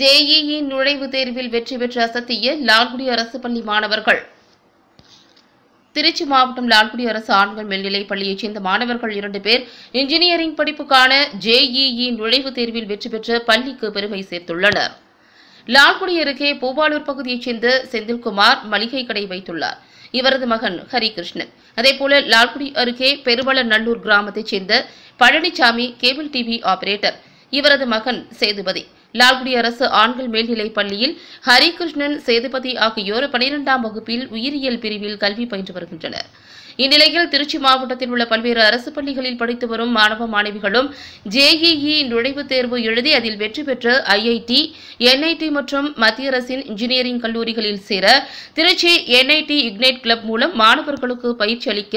JEE நுழைவுத் தேர்வில் வெற்றி பெற்று அசத்திய லால்குடி அரசு பள்ளி மாணவர்கள் திருச்சி மாவட்டம் லால்குடி அரசு ஆண்கள் மேல்நிலைப் பள்ளியைச் சேர்ந்த மாணவர்கள் இரண்டு பேர் இன்ஜினியரிங் படிப்புக்கான ஜேஇஇ நுழைவுத் தேர்வில் வெற்றி பெற்று பள்ளிக்கு பெருமை சேர்த்துள்ளனர் லால்குடி அருகே பூவாலூர் பகுதியைச் சேர்ந்த செந்தில்குமார் மளிகை கடை வைத்துள்ளார் இவரது மகன் ஹரிகிருஷ்ணன் அதேபோல லால்குடி அருகே பெருவள நல்லூர் கிராமத்தைச் சேர்ந்த பழனிசாமி கேபிள் டிவி ஆபரேட்டர் இவரது மகன் சேதுபதி லால்குடி அரசு ஆண்கள் மேல்நிலைப் பள்ளியில் ஹரிகிருஷ்ணன் சேதுபதி ஆகியோர் பனிரெண்டாம் வகுப்பில் உயிரியல் பிரிவில் கல்வி பயின்று வருகின்றனர் இந்நிலையில் திருச்சி மாவட்டத்தில் உள்ள பல்வேறு அரசு பள்ளிகளில் படித்து வரும் மாணவ மாணவிகளும் ஜேஇஇ நுழைவுத் தேர்வு எழுதி அதில் வெற்றி பெற்று ஐஐடி என்ஐடி மற்றும் மத்திய அரசின் இன்ஜினியரிங் கல்லூரிகளில் சேர திருச்சி என்ஐடி இக்னைட் கிளப் மூலம் மாணவர்களுக்கு பயிற்சி அளிக்க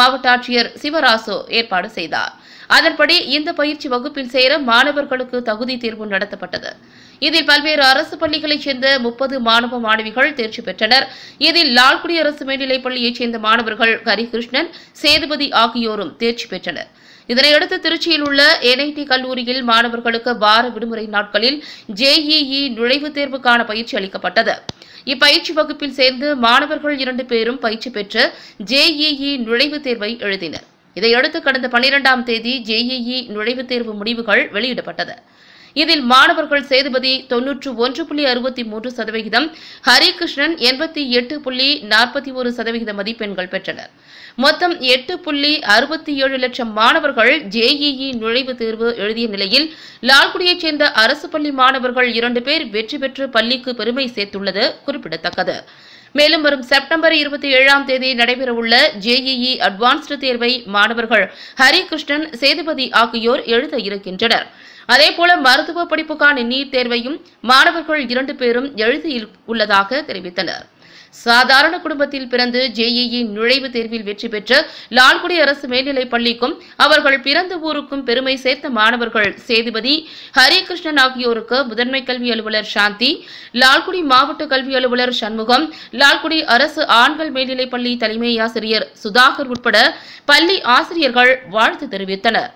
மாவட்ட ஆட்சியர் சிவராசு ஏற்பாடு செய்தார் அதன்படி இந்த பயிற்சி வகுப்பில் சேர மாணவர்களுக்கு தகுதி தேர்வு நடத்தப்பட்டது நடைபெற்றது இதில் பல்வேறு அரசு பள்ளிகளைச் சேர்ந்த முப்பது மாணவ மாணவிகள் தேர்ச்சி பெற்றனர் இதில் லால்குடி அரசு மேல்நிலைப் பள்ளியைச் சேர்ந்த மாணவர்கள் ஹரிகிருஷ்ணன் சேதுபதி ஆகியோரும் தேர்ச்சி பெற்றனர் இதனையடுத்து திருச்சியில் உள்ள என்ஐடி கல்லூரியில் மாணவர்களுக்கு வார விடுமுறை நாட்களில் ஜேஇஇ நுழைவுத் தேர்வுக்கான பயிற்சி அளிக்கப்பட்டது இப்பயிற்சி வகுப்பில் சேர்ந்து மாணவர்கள் இரண்டு பேரும் பயிற்சி பெற்று ஜேஇஇ நுழைவுத் தேர்வை எழுதினர் இதையடுத்து கடந்த பனிரெண்டாம் தேதி ஜேஇஇ நுழைவுத் தேர்வு முடிவுகள் வெளியிடப்பட்டது இதில் மாணவர்கள் சேதுபதி தொன்னூற்று ஒன்று புள்ளி அறுபத்தி மூன்று சதவிகிதம் ஹரிகிருஷ்ணன் எண்பத்தி எட்டு புள்ளி நாற்பத்தி ஒரு சதவிகித மதிப்பெண்கள் பெற்றனர் மொத்தம் எட்டு புள்ளி அறுபத்தி ஏழு லட்சம் மாணவர்கள் ஜேஇஇ நுழைவுத் தேர்வு எழுதிய நிலையில் லால்குடியைச் சேர்ந்த அரசு பள்ளி மாணவர்கள் இரண்டு பேர் வெற்றி பெற்று பள்ளிக்கு பெருமை சேர்த்துள்ளது குறிப்பிடத்தக்கது மேலும் வரும் செப்டம்பர் இருபத்தி ஏழாம் தேதி நடைபெறவுள்ள ஜேஇஇ அட்வான்ஸ்டு தேர்வை மாணவர்கள் ஹரிகிருஷ்ணன் சேதுபதி ஆகியோர் எழுத இருக்கின்றனர் அதேபோல மருத்துவ படிப்புக்கான நீட் தேர்வையும் மாணவர்கள் இரண்டு பேரும் எழுதியுள்ளதாக தெரிவித்தனர் சாதாரண குடும்பத்தில் பிறந்து ஜேஇஇ நுழைவுத் தேர்வில் வெற்றி பெற்ற லால்குடி அரசு மேல்நிலைப் பள்ளிக்கும் அவர்கள் பிறந்த ஊருக்கும் பெருமை சேர்த்த மாணவர்கள் சேதுபதி ஹரிகிருஷ்ணன் ஆகியோருக்கு முதன்மை கல்வி அலுவலர் சாந்தி லால்குடி மாவட்ட கல்வி அலுவலர் சண்முகம் லால்குடி அரசு ஆண்கள் மேல்நிலைப் பள்ளி தலைமை ஆசிரியர் சுதாகர் உட்பட பள்ளி ஆசிரியர்கள் வாழ்த்து தெரிவித்தனா்